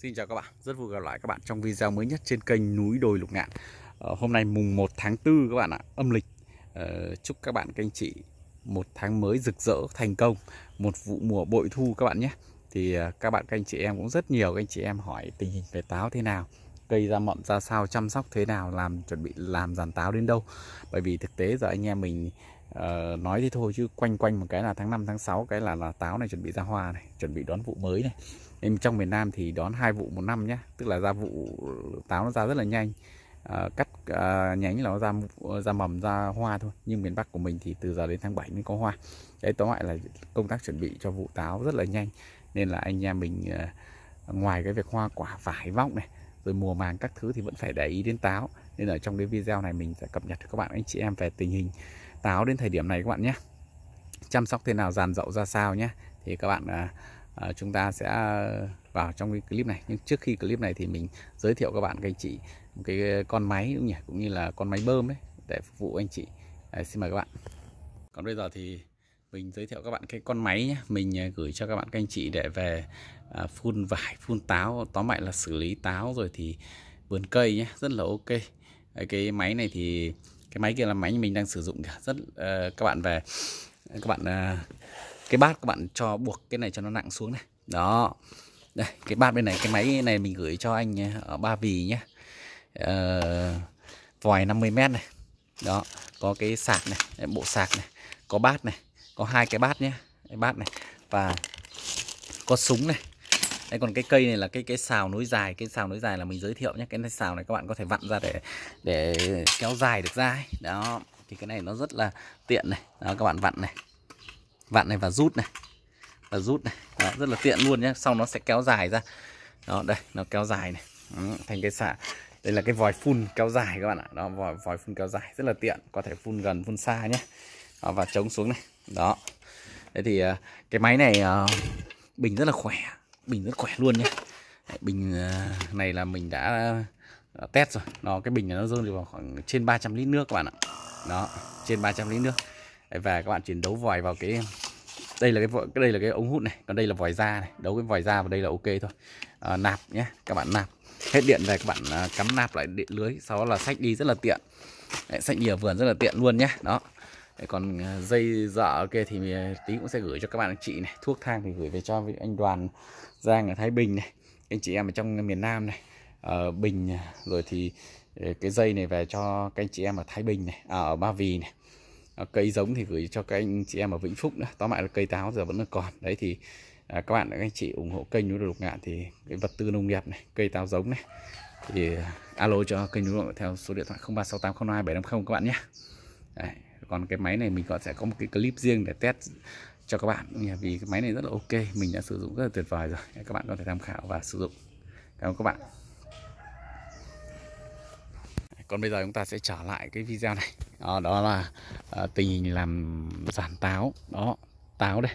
Xin chào các bạn, rất vui gặp lại các bạn trong video mới nhất trên kênh Núi Đồi Lục Ngạn ờ, Hôm nay mùng 1 tháng 4 các bạn ạ, âm lịch ờ, Chúc các bạn, các anh chị một tháng mới rực rỡ, thành công Một vụ mùa bội thu các bạn nhé Thì ờ, các bạn, các anh chị em cũng rất nhiều, các anh chị em hỏi tình hình về táo thế nào Cây ra mậm ra sao, chăm sóc thế nào, làm chuẩn bị làm giàn táo đến đâu Bởi vì thực tế giờ anh em mình Uh, nói thế thôi chứ quanh quanh một cái là tháng 5 tháng 6 cái là là táo này chuẩn bị ra hoa này chuẩn bị đón vụ mới này nên trong miền Nam thì đón hai vụ một năm nhé tức là ra vụ táo nó ra rất là nhanh à, cắt à, nhánh là nó ra ra mầm ra hoa thôi nhưng miền Bắc của mình thì từ giờ đến tháng 7 mới có hoa đấy tóm lại là công tác chuẩn bị cho vụ táo rất là nhanh nên là anh em mình à, ngoài cái việc hoa quả vải vóc này rồi mùa màng các thứ thì vẫn phải để ý đến táo nên ở trong cái video này mình sẽ cập nhật cho các bạn anh chị em về tình hình táo đến thời điểm này các bạn nhé chăm sóc thế nào dàn dậu ra sao nhé thì các bạn à, Ờ, chúng ta sẽ vào trong cái clip này nhưng trước khi clip này thì mình giới thiệu các bạn các anh chị một cái con máy cũng nhỉ cũng như là con máy bơm đấy để phục vụ anh chị à, xin mời các bạn còn bây giờ thì mình giới thiệu các bạn cái con máy nhé mình ờ, gửi cho các bạn các anh chị để về ờ, phun vải phun táo tóm lại là xử lý táo rồi thì vườn cây nhé rất là ok cái máy này thì cái máy kia là máy mình đang sử dụng kìa rất uh, các bạn về các bạn uh, cái bát các bạn cho buộc cái này cho nó nặng xuống này đó đây cái bát bên này cái máy này mình gửi cho anh ở ba vì nhé ờ, vòi 50 mét này đó có cái sạc này bộ sạc này có bát này có hai cái bát nhé cái bát này và có súng này đây còn cái cây này là cái cái xào nối dài cái xào nối dài là mình giới thiệu nhé cái xào này các bạn có thể vặn ra để để kéo dài được ra ấy. đó thì cái này nó rất là tiện này đó các bạn vặn này vặn này và rút này và rút này đó, rất là tiện luôn nhé sau nó sẽ kéo dài ra đó đây nó kéo dài này đó, thành cái xả đây là cái vòi phun kéo dài các bạn ạ đó vòi vòi phun kéo dài rất là tiện có thể phun gần phun xa nhé đó, và chống xuống này đó thế thì à, cái máy này à, bình rất là khỏe bình rất khỏe luôn nhé bình à, này là mình đã test rồi nó cái bình này nó rơi được khoảng trên 300 lít nước các bạn ạ đó trên 300 lít nước đấy, và các bạn chuyển đấu vòi vào cái đây là cái vòi đây là cái ống hút này còn đây là vòi da này đấu cái vòi da vào đây là ok thôi à, nạp nhé các bạn nạp hết điện về các bạn à, cắm nạp lại điện lưới sau đó là sách đi rất là tiện đấy, sách đi vườn rất là tiện luôn nhé đó còn à, dây dọ ok thì à, tí cũng sẽ gửi cho các bạn anh chị này thuốc thang thì gửi về cho anh đoàn giang ở thái bình này anh chị em ở trong miền nam này ở ờ, bình rồi thì cái dây này về cho các anh chị em ở thái bình này ở ba vì này À, cây giống thì gửi cho các anh chị em ở Vĩnh Phúc nữa tóm lại là cây táo giờ vẫn là còn đấy thì à, các bạn các anh chị ủng hộ kênh núi lục ngạn thì cái vật tư nông nghiệp này cây táo giống này thì à, alo cho kênh núi theo số điện thoại 0368022750 các bạn nhé còn cái máy này mình còn sẽ có một cái clip riêng để test cho các bạn vì cái máy này rất là ok mình đã sử dụng rất là tuyệt vời rồi các bạn có thể tham khảo và sử dụng cảm ơn các bạn còn bây giờ chúng ta sẽ trở lại cái video này đó, đó là à, tình hình làm giàn táo đó táo đây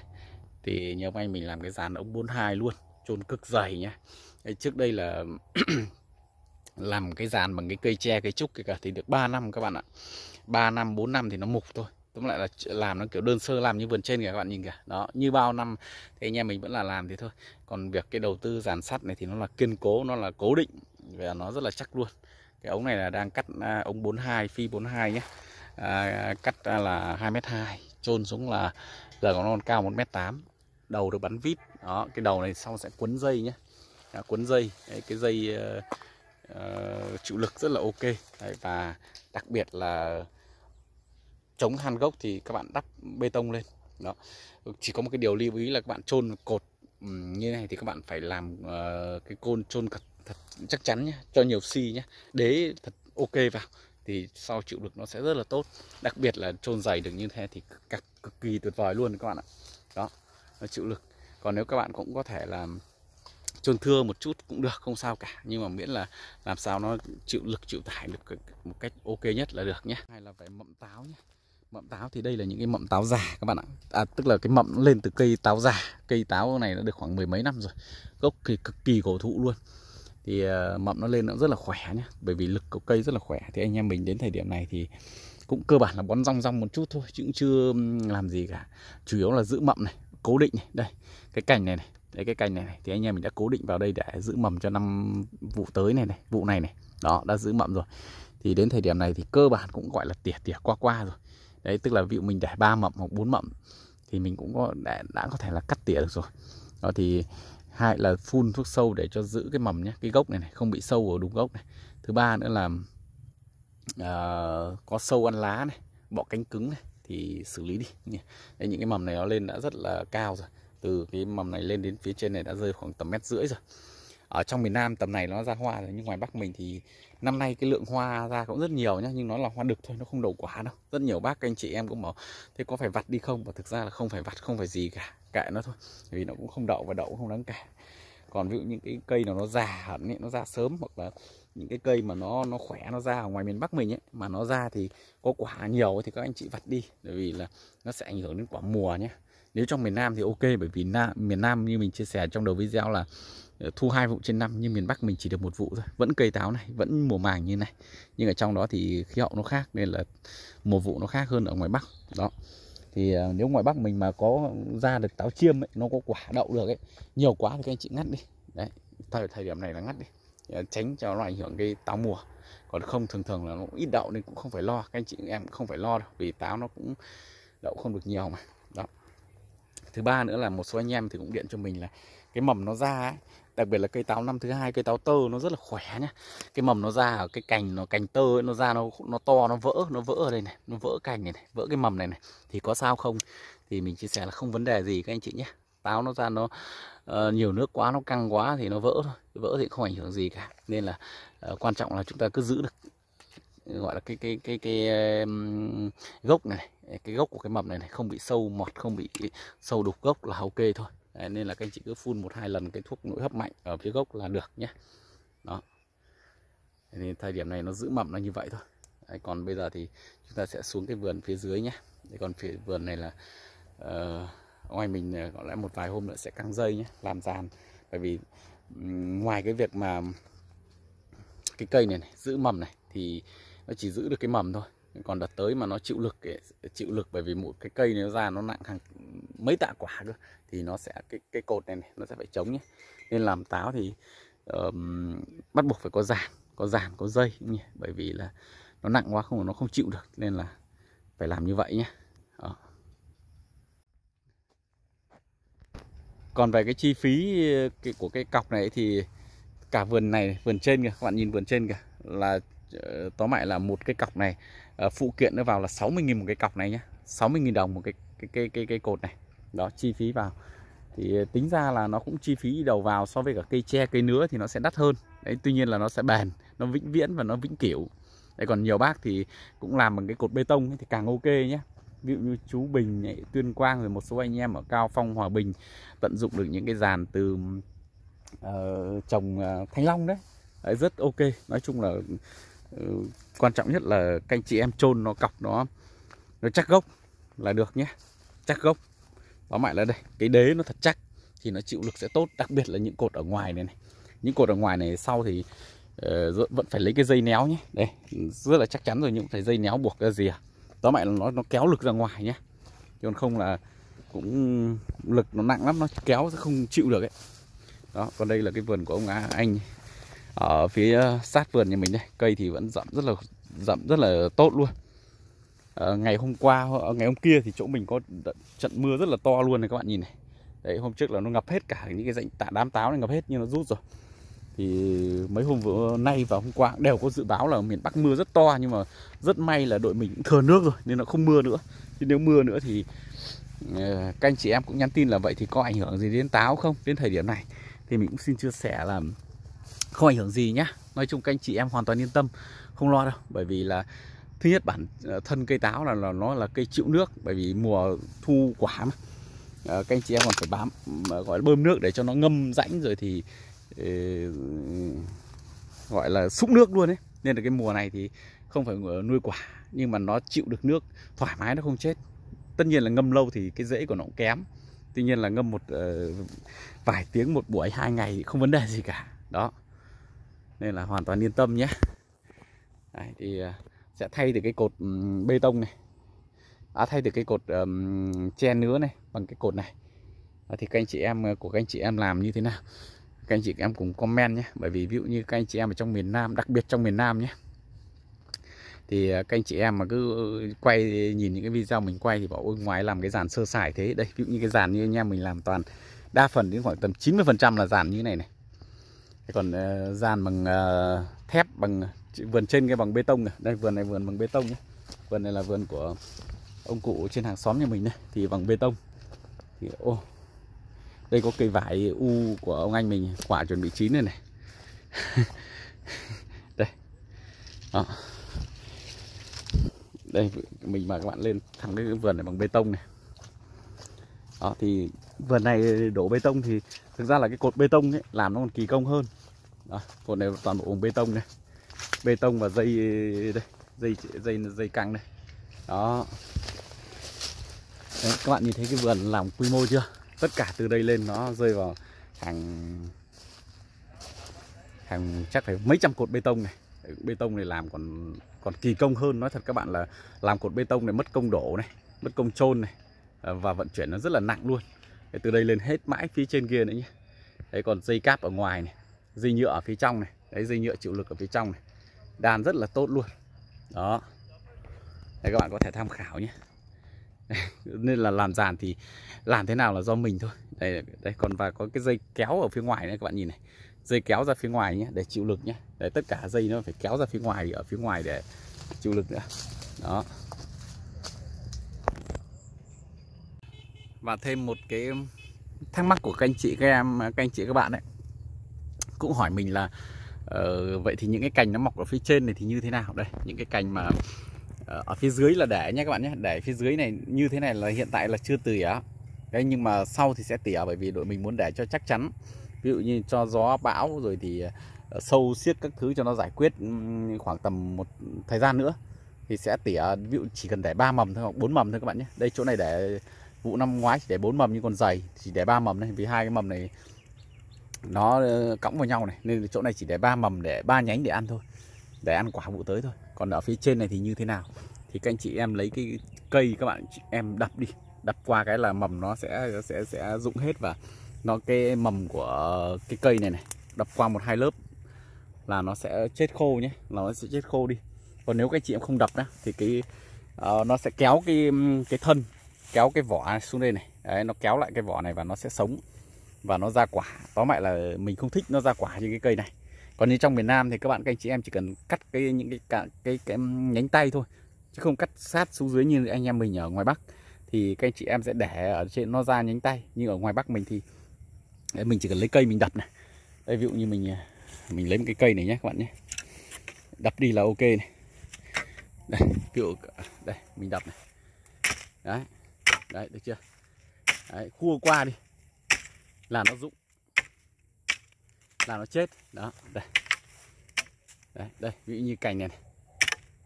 thì nhà anh mình làm cái giàn ống 42 luôn chôn cực dày nhá trước đây là làm cái giàn bằng cái cây tre cây trúc kể cả thì được 3 năm các bạn ạ 3 năm 4 năm thì nó mục thôi tóm lại là làm nó kiểu đơn sơ làm như vườn trên kìa các bạn nhìn kìa đó như bao năm thì anh em mình vẫn là làm thế thôi còn việc cái đầu tư giàn sắt này thì nó là kiên cố nó là cố định và nó rất là chắc luôn cái ống này là đang cắt à, ống 42 phi 42 nhé à, cắt à, là 2m2 chôn xuống là giờ của nó còn cao 1m8 đầu được bắn vít đó cái đầu này sau sẽ quấn dây nhé à, quấn dây Đấy, cái dây uh, uh, chịu lực rất là ok Đấy, và đặc biệt là chống hàn gốc thì các bạn đắp bê tông lên đó chỉ có một cái điều lưu ý là các bạn chôn cột như này thì các bạn phải làm uh, cái côn chôn cật thật chắc chắn nhé cho nhiều xi nhé đế thật ok vào thì sau chịu lực nó sẽ rất là tốt đặc biệt là trôn dày được như thế thì cực, cực kỳ tuyệt vời luôn các bạn ạ đó nó chịu lực còn nếu các bạn cũng có thể là trôn thưa một chút cũng được không sao cả nhưng mà miễn là làm sao nó chịu lực chịu tải được một cách ok nhất là được nhé hay là phải mậm táo nhé mậm táo thì đây là những cái mậm táo già các bạn ạ à, tức là cái mậm lên từ cây táo già cây táo này đã được khoảng mười mấy năm rồi gốc thì cực kỳ cổ thụ luôn thì ờ, mầm nó lên nó rất là khỏe nhé bởi vì lực của cây rất là khỏe thì anh em mình đến thời điểm này thì cũng cơ bản là bón rong rong một chút thôi chứ cũng chưa làm gì cả chủ yếu là giữ mầm này cố định này đây cái cành này này đấy cái cành này, này thì anh em mình đã cố định vào đây để giữ mầm cho năm vụ tới này này vụ này này đó đã giữ mầm rồi thì đến thời điểm này thì cơ bản cũng gọi là tỉa tỉa qua qua rồi đấy tức là ví dụ mình để ba mầm hoặc bốn mầm thì mình cũng có đã, đã có thể là cắt tỉa được rồi đó thì hai là phun thuốc sâu để cho giữ cái mầm nhé cái gốc này này không bị sâu ở đúng gốc này thứ ba nữa là uh, có sâu ăn lá này bọ cánh cứng này thì xử lý đi Đấy, những cái mầm này nó lên đã rất là cao rồi từ cái mầm này lên đến phía trên này đã rơi khoảng tầm mét rưỡi rồi ở trong miền Nam tầm này nó ra hoa rồi nhưng ngoài Bắc mình thì năm nay cái lượng hoa ra cũng rất nhiều nhá nhưng nó là hoa đực thôi nó không đậu quả đâu rất nhiều bác anh chị em cũng bảo thế có phải vặt đi không và thực ra là không phải vặt không phải gì cả kệ nó thôi vì nó cũng không đậu và đậu cũng không đáng kể còn ví dụ những cái cây nào nó già hẳn ấy, nó ra sớm hoặc là những cái cây mà nó nó khỏe nó ra ở ngoài miền Bắc mình ấy mà nó ra thì có quả nhiều thì các anh chị vặt đi bởi vì là nó sẽ ảnh hưởng đến quả mùa nhé nếu trong miền Nam thì ok bởi vì na, miền Nam như mình chia sẻ trong đầu video là Ờ, thu hai vụ trên năm nhưng miền Bắc mình chỉ được một vụ thôi vẫn cây táo này vẫn mùa màng như này nhưng ở trong đó thì khí hậu nó khác nên là mùa vụ nó khác hơn ở ngoài Bắc đó thì ờ, nếu ngoài Bắc mình mà có ra được táo chiêm ấy, nó có quả đậu được ấy nhiều quá thì các anh chị ngắt đi đấy thời thời điểm này là ngắt đi ờ, tránh cho nó ảnh hưởng cái táo mùa còn không thường thường là nó ít đậu nên cũng không phải lo các anh chị em không phải lo đâu vì táo nó cũng đậu không được nhiều mà đó thứ ba nữa là một số anh em thì cũng điện cho mình là cái mầm nó ra ấy, đặc biệt là cây táo năm thứ hai cây táo tơ nó rất là khỏe nhá cái mầm nó ra ở cái cành nó cành tơ ấy, nó ra nó nó to nó vỡ nó vỡ ở đây này nó vỡ cành này, này vỡ cái mầm này này thì có sao không thì mình chia sẻ là không vấn đề gì các anh chị nhé táo nó ra nó uh, nhiều nước quá nó căng quá thì nó vỡ thôi vỡ thì không ảnh hưởng gì cả nên là uh, quan trọng là chúng ta cứ giữ được gọi là cái cái cái cái, cái um, gốc này, này cái gốc của cái mầm này này không bị sâu mọt không bị sâu đục gốc là ok thôi Đấy, nên là các anh chị cứ phun một hai lần cái thuốc nội hấp mạnh ở phía gốc là được nhé đó nên thời điểm này nó giữ mầm nó như vậy thôi Đấy, còn bây giờ thì chúng ta sẽ xuống cái vườn phía dưới nhé Đấy, còn phía vườn này là uh, ờ, ngoài mình gọi ờ, là một vài hôm nữa sẽ căng dây nhé làm dàn bởi vì ngoài cái việc mà cái cây này, này giữ mầm này thì nó chỉ giữ được cái mầm thôi còn đợt tới mà nó chịu lực chịu lực bởi vì một cái cây này nó ra nó nặng hàng mấy tạ quả cơ thì nó sẽ cái cái cột này, này nó sẽ phải chống nhé nên làm táo thì uh, bắt buộc phải có giàn có giàn có dây nhỉ bởi vì là nó nặng quá không nó không chịu được nên là phải làm như vậy nhé Đó. Ờ. còn về cái chi phí ờ, của cái cọc này thì cả vườn này vườn trên kìa các bạn nhìn vườn trên kìa là ờ, tóm lại là một cái cọc này phụ kiện nó vào là 60.000 một cái cọc này nhá 60.000 đồng một cái cái cái cái cái cột này đó chi phí vào thì ờ, tính ra là nó cũng chi phí đầu vào so với cả cây tre cây nứa thì nó sẽ đắt hơn đấy tuy nhiên là nó sẽ bền nó vĩnh viễn và nó vĩnh cửu đấy còn nhiều bác thì cũng làm bằng cái cột bê tông ấy, thì càng ok nhé ví dụ như chú Bình ấy, Tuyên Quang rồi một số anh em ở Cao Phong Hòa Bình tận dụng được những cái dàn từ uh, trồng uh, thanh long đấy. đấy rất ok nói chung là uh, quan trọng nhất là các anh chị em chôn nó cọc nó nó chắc gốc là được nhé chắc gốc tóm lại là đây cái đế nó thật chắc thì nó chịu lực sẽ tốt đặc biệt là những cột ở ngoài này, này. những cột ở ngoài này sau thì uh, vẫn phải lấy cái dây néo nhé đây rất là chắc chắn rồi nhưng phải dây néo buộc cái gì à? tóm lại là nó nó kéo lực ra ngoài nhé chứ còn không là cũng lực nó nặng lắm nó kéo sẽ không chịu được ấy đó còn đây là cái vườn của ông Á anh ở phía ờ, sát vườn nhà mình đây cây thì vẫn rậm rất là rậm rất là tốt luôn Ờ, ngày hôm qua ờ, ngày hôm kia thì chỗ mình có trận mưa rất là to luôn này các bạn nhìn này đấy hôm trước là nó ngập hết cả những cái dạnh tạ đám táo này ngập hết nhưng nó rút rồi thì mấy hôm vừa nay và hôm qua đều có dự báo là miền Bắc mưa rất to nhưng mà rất may là đội mình cũng thừa nước rồi nên nó không mưa nữa chứ nếu mưa nữa thì ờ, các anh chị em cũng nhắn tin là vậy thì có ảnh hưởng gì đến táo không đến thời điểm này thì mình cũng xin chia sẻ là không ảnh hưởng gì nhá nói chung các anh chị em hoàn toàn yên tâm không lo đâu bởi vì là thứ nhất bản ờ, thân cây táo là, là nó là cây chịu nước bởi vì mùa thu quả mà ờ, các anh chị em còn phải bám gọi là bơm nước để cho nó ngâm rãnh rồi thì ờ, gọi là xúc nước luôn đấy nên là cái mùa này thì không phải nuôi quả nhưng mà nó chịu được nước thoải mái nó không chết tất nhiên là ngâm lâu thì cái rễ của nó cũng kém tuy nhiên là ngâm một vài tiếng một buổi hai ngày không vấn đề gì cả đó nên là hoàn toàn yên tâm nhé Đấy, thì uh, sẽ thay từ cái cột bê tông này à, thay từ cái cột um, che nứa này bằng cái cột này à, thì các anh chị em ờ, của các anh chị em làm như thế nào các anh chị em cùng comment nhé bởi vì ví dụ như các anh chị em ở trong miền Nam đặc biệt trong miền Nam nhé thì ờ, các anh chị em mà cứ quay nhìn những cái video mình quay thì bảo ôi ngoài làm cái dàn sơ sài thế đây ví dụ như cái dàn như anh em mình làm toàn đa phần đến khoảng tầm 90 phần trăm là dàn như này này còn uh, dàn bằng thép bằng vườn trên cái bằng bê tông này. Đây vườn này vườn bằng bê tông nhé. Vườn này là vườn của ông cụ trên hàng xóm nhà mình này thì bằng bê tông. Thì ô. Đây có cây vải u của ông anh mình quả chuẩn bị chín này này. đây. Đó. Đây mình mà các bạn lên thẳng cái vườn này bằng bê tông này. Đó thì vườn này đổ bê tông thì thực ra là cái cột bê tông ấy làm nó còn kỳ công hơn. Đó, cột này toàn bộ bằng bê tông này bê tông và dây đây dây dây dây căng đây đó Đấy, các bạn nhìn thấy cái vườn làm quy mô chưa tất cả từ đây lên nó rơi vào hàng hàng chắc phải mấy trăm cột bê tông này bê tông này làm còn còn kỳ công hơn nói thật các bạn là làm cột bê tông này mất công đổ này mất công trôn này à, và vận chuyển nó rất là nặng luôn Đấy, từ đây lên hết mãi phía trên kia nữa nhé Đấy còn dây cáp ở ngoài này dây nhựa ở phía trong này Đấy dây nhựa chịu lực ở phía trong này đàn rất là tốt luôn đó Đấy, các bạn có thể tham khảo nhé nên là làm giàn thì làm thế nào là do mình thôi đây đây còn và có cái dây kéo ở phía ngoài này các bạn nhìn này dây kéo ra phía ngoài nhé để chịu lực nhé để tất cả dây nó phải kéo ra phía ngoài ở phía ngoài để chịu lực nữa đó và thêm một cái thắc mắc của các anh chị các em các anh chị các bạn ấy cũng hỏi mình là Ờ, vậy thì những cái cành nó mọc ở phía trên này thì như thế nào đây những cái cành mà ờ, ở phía dưới là để nhé các bạn nhé để phía dưới này như thế này là hiện tại là chưa tỉa cái nhưng mà sau thì sẽ tỉa bởi vì đội mình muốn để cho chắc chắn ví dụ như cho gió bão rồi thì ờ, sâu siết các thứ cho nó giải quyết khoảng tầm một thời gian nữa thì sẽ tỉa ví dụ chỉ cần để ba mầm thôi hoặc bốn mầm thôi các bạn nhé đây chỗ này để vụ năm ngoái chỉ để bốn mầm nhưng còn dày chỉ để ba mầm này vì hai cái mầm này nó ờ, cõng vào nhau này nên chỗ này chỉ để ba mầm để ba nhánh để ăn thôi để ăn quả vụ tới thôi còn ở phía trên này thì như thế nào thì các anh chị em lấy cái cây các bạn em đập đi đập qua cái là mầm nó sẽ sẽ sẽ rụng hết và nó cái mầm của cái cây này này đập qua một hai lớp là nó sẽ chết khô nhé nó sẽ chết khô đi còn nếu các chị em không đập nhá thì cái uh, nó sẽ kéo cái cái thân kéo cái vỏ xuống đây này đấy nó kéo lại cái vỏ này và nó sẽ sống và nó ra quả tóm lại là mình không thích nó ra quả như cái cây này còn như trong miền Nam thì các bạn các anh chị em chỉ cần cắt cái những cái cả cái cái nhánh tay thôi chứ không cắt sát xuống dưới như anh em mình ở ngoài Bắc thì các anh chị em sẽ để ở trên nó ra nhánh tay nhưng ở ngoài Bắc mình thì đấy, mình chỉ cần lấy cây mình đập này đây ví dụ như mình à, mình lấy một cái cây này nhé các bạn nhé đập đi là ok này đây ví dụ đây mình đập này đấy đấy được chưa đấy, khua qua đi là nó rụng là nó chết đó đây đây đây ví dụ như cành này, này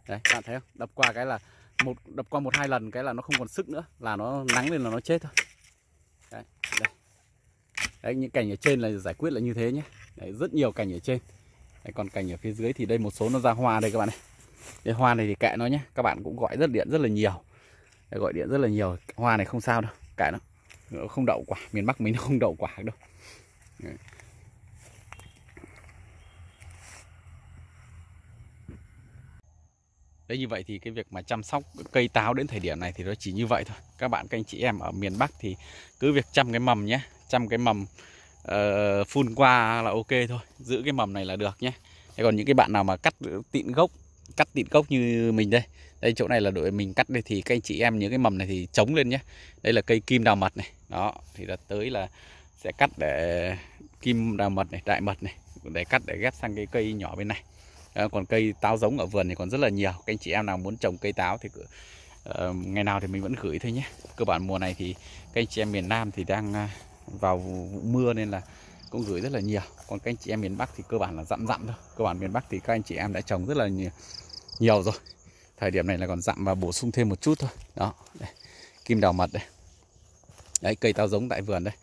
đấy bạn thấy không đập qua cái là một đập qua một hai lần cái là nó không còn sức nữa là nó nắng lên là nó chết thôi đấy, đây. đấy những cành ở trên là giải quyết là như thế nhé đấy, rất nhiều cành ở trên đấy, còn cành ở phía dưới thì đây một số nó ra hoa đây các bạn này đây hoa này thì kệ nó nhé các bạn cũng gọi rất điện rất là nhiều đấy, gọi điện rất là nhiều hoa này không sao đâu kệ nó không đậu quả miền Bắc mình không đậu quả đâu Đấy. như vậy thì cái việc mà chăm sóc cây táo đến thời điểm này thì nó chỉ như vậy thôi. Các bạn các anh chị em ở miền Bắc thì cứ việc chăm cái mầm nhé. Chăm cái mầm uh, phun qua là ok thôi. Giữ cái mầm này là được nhé. Thế còn những cái bạn nào mà cắt tịn gốc, cắt tịn gốc như mình đây. Đây chỗ này là đội mình cắt đây thì các anh chị em những cái mầm này thì chống lên nhé. Đây là cây kim đào mật này đó thì đợt tới là sẽ cắt để kim đào mật này đại mật này để cắt để ghép sang cái cây nhỏ bên này à, còn cây táo giống ở vườn thì còn rất là nhiều các anh chị em nào muốn trồng cây táo thì cứ, uh, ngày nào thì mình vẫn gửi thôi nhé cơ bản mùa này thì các anh chị em miền Nam thì đang à, vào vụ mưa nên là cũng gửi rất là nhiều còn các anh chị em miền Bắc thì cơ bản là dặm dặm thôi cơ bản miền Bắc thì các anh chị em đã trồng rất là nhiều, nhiều rồi thời điểm này là còn dặm và bổ sung thêm một chút thôi đó đây. kim đào mật đây đấy cây táo giống tại vườn đây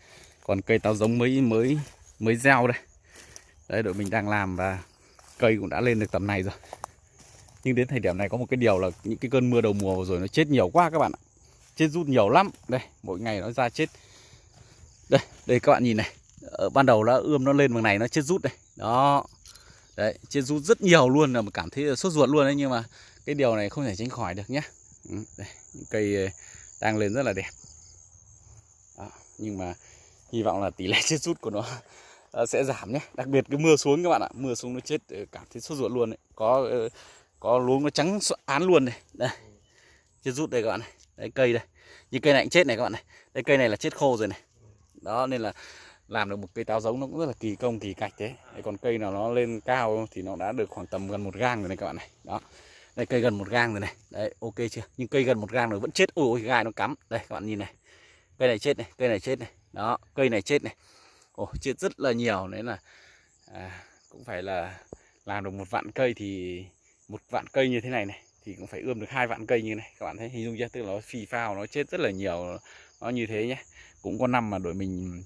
còn cây táo giống mới mới mới gieo đây đây đội mình đang làm và cây cũng đã lên được tầm này rồi nhưng đến thời điểm này có một cái điều là những cái cơn mưa đầu mùa rồi nó chết nhiều quá các bạn ạ chết rút nhiều lắm đây mỗi ngày nó ra chết đây đây các bạn nhìn này ở ờ, ban đầu nó ươm nó lên bằng này nó chết rút đây đó đấy chết rút rất nhiều luôn là mà cảm thấy sốt ruột luôn đấy nhưng mà cái điều này không thể tránh khỏi được nhé, ừ, đây, những cây ờ, đang lên rất là đẹp nhưng mà hy vọng là tỷ lệ chết rút của nó ờ, sẽ giảm nhé đặc biệt cái mưa xuống các bạn ạ mưa xuống nó chết cảm thấy sốt ruột luôn đấy có ờ, có lúa nó trắng án luôn này đây chết rút đây các bạn này đây cây đây như cây này cũng chết này các bạn này đây cây này là chết khô rồi này đó nên là làm được một cây táo giống nó cũng rất là kỳ công kỳ cạch thế đấy, còn cây nào nó lên cao thì nó đã được khoảng tầm gần một gang rồi này các bạn này đó đây cây gần một gang rồi này đấy ok chưa nhưng cây gần một gang rồi vẫn chết ôi ôi gai nó cắm đây các bạn nhìn này cây này chết này cây này chết này đó cây này chết này ồ chết rất là nhiều đấy là à, cũng phải là làm được một vạn cây thì một vạn cây như thế này này thì cũng phải ươm được hai vạn cây như này các bạn thấy hình dung chưa tức là nó phì phao nó chết rất là nhiều nó như thế nhé cũng có năm mà đội mình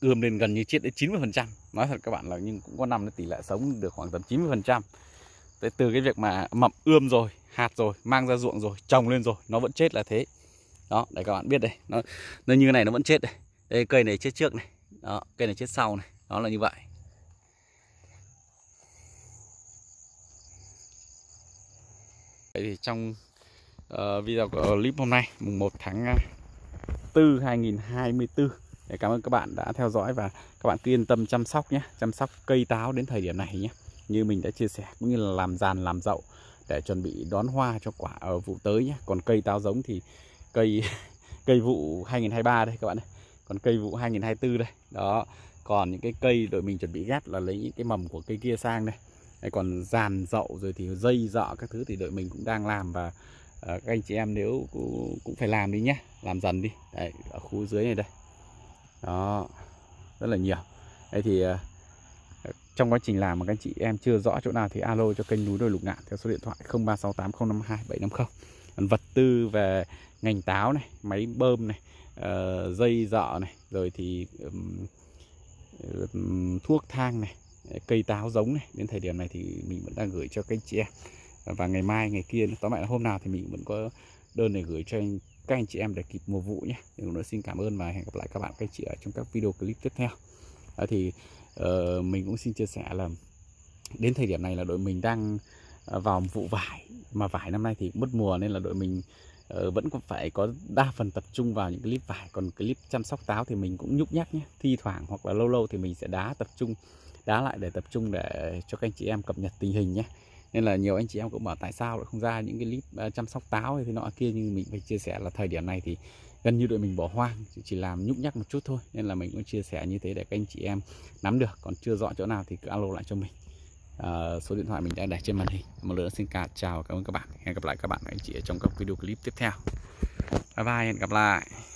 ươm lên gần như chết đến 90 phần trăm nói thật các bạn là nhưng cũng có năm nó tỷ lệ sống được khoảng tầm 90 phần trăm từ cái việc mà mậm ươm rồi hạt rồi mang ra ruộng rồi trồng lên rồi nó vẫn chết là thế đó để các bạn biết đây nó nó như này nó vẫn chết đây đây cây này chết trước này đó cây này chết sau này đó là như vậy Vậy thì trong uh, video clip hôm nay mùng 1 tháng 4 2024 để Cảm ơn các bạn đã theo dõi và các bạn cứ yên tâm chăm sóc nhé Chăm sóc cây táo đến thời điểm này nhé Như mình đã chia sẻ cũng như là làm giàn làm dậu để chuẩn bị đón hoa cho quả ở vụ tới nhé Còn cây táo giống thì cây cây vụ 2023 đây các bạn ơi, còn cây vụ 2024 đây đó còn những cái cây đội mình chuẩn bị ghép là lấy những cái mầm của cây kia sang đây Đấy, còn dàn dậu rồi thì dây dọ các thứ thì đội mình cũng đang làm và uh, các anh chị em nếu cũng, cũng phải làm đi nhé làm dần đi Đấy, ở khu dưới này đây đó rất là nhiều Đấy thì uh, trong quá trình làm mà các anh chị em chưa rõ chỗ nào thì alo cho kênh núi đôi lục ngạn theo số điện thoại 0368052750 vật tư về ngành táo này máy bơm này ờ, dây dọ này rồi thì thuốc thang này cây táo giống này đến thời điểm này thì mình vẫn đang gửi cho các anh chị em và ngày mai ngày kia tóm lại là hôm nào thì mình vẫn có đơn để gửi cho anh, các anh chị em để kịp mùa vụ nhé thì cũng xin cảm ơn và hẹn gặp lại các bạn các anh chị ở trong các video clip tiếp theo thì uh, mình cũng xin chia sẻ là đến thời điểm này là đội mình đang Ờ, vào vụ vải mà vải năm nay thì mất mùa nên là đội mình ờ, vẫn còn phải có đa phần tập trung vào những clip vải còn clip chăm sóc táo thì mình cũng nhúc nhắc nhé thi thoảng hoặc là lâu lâu thì mình sẽ đá tập trung đá lại để tập trung để cho các anh chị em cập nhật tình hình nhé nên là nhiều anh chị em cũng bảo tại sao lại không ra những cái clip ờ, chăm sóc táo hay thế nọ kia nhưng mình phải chia sẻ là thời điểm này thì gần như đội mình bỏ hoang chỉ làm nhúc nhắc một chút thôi nên là mình cũng chia sẻ như thế để các anh chị em nắm được còn chưa rõ chỗ nào thì cứ alo lại cho mình Ờ, số điện thoại mình đã để trên màn hình một lần nữa xin cả chào cảm ơn các bạn hẹn gặp lại các bạn anh chị ở trong các video clip tiếp theo bye bye hẹn gặp lại